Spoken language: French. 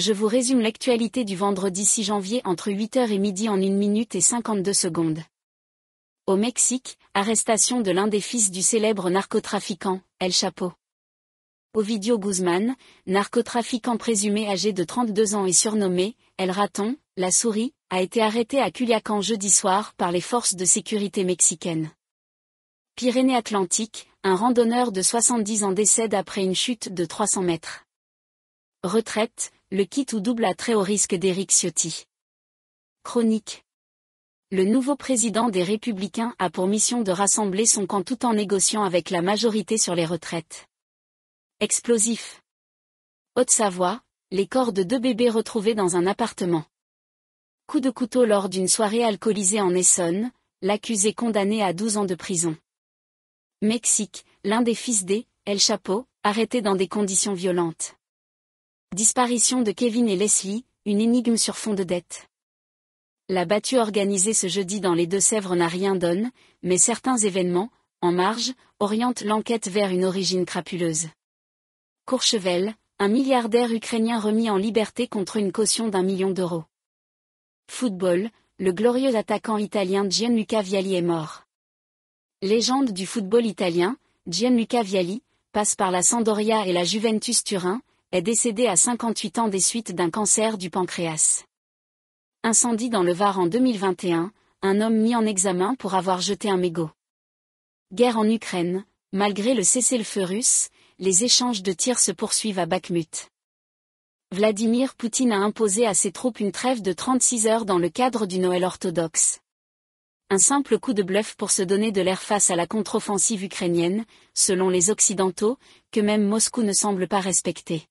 je vous résume l'actualité du vendredi 6 janvier entre 8h et midi en 1 minute et 52 secondes. Au Mexique, arrestation de l'un des fils du célèbre narcotrafiquant, El Chapo. Ovidio Guzman, narcotrafiquant présumé âgé de 32 ans et surnommé El Raton, la souris, a été arrêté à Culiacan jeudi soir par les forces de sécurité mexicaines. Pyrénées-Atlantiques, un randonneur de 70 ans décède après une chute de 300 mètres. Retraite, le kit ou double a trait au risque d'Eric Ciotti. Chronique. Le nouveau président des Républicains a pour mission de rassembler son camp tout en négociant avec la majorité sur les retraites. Explosif. Haute-Savoie, les corps de deux bébés retrouvés dans un appartement. Coup de couteau lors d'une soirée alcoolisée en Essonne, l'accusé condamné à 12 ans de prison. Mexique, l'un des fils d'El El Chapo, arrêté dans des conditions violentes. Disparition de Kevin et Leslie, une énigme sur fond de dette. La battue organisée ce jeudi dans les Deux-Sèvres n'a rien donné, mais certains événements, en marge, orientent l'enquête vers une origine crapuleuse. Courchevel, un milliardaire ukrainien remis en liberté contre une caution d'un million d'euros. Football, le glorieux attaquant italien Gianluca Vialli est mort. Légende du football italien, Gianluca Vialli, passe par la Sampdoria et la Juventus Turin, est décédé à 58 ans des suites d'un cancer du pancréas. Incendie dans le Var en 2021, un homme mis en examen pour avoir jeté un mégot. Guerre en Ukraine, malgré le cessez-le-feu russe, les échanges de tirs se poursuivent à Bakhmut. Vladimir Poutine a imposé à ses troupes une trêve de 36 heures dans le cadre du Noël orthodoxe. Un simple coup de bluff pour se donner de l'air face à la contre-offensive ukrainienne, selon les Occidentaux, que même Moscou ne semble pas respecter.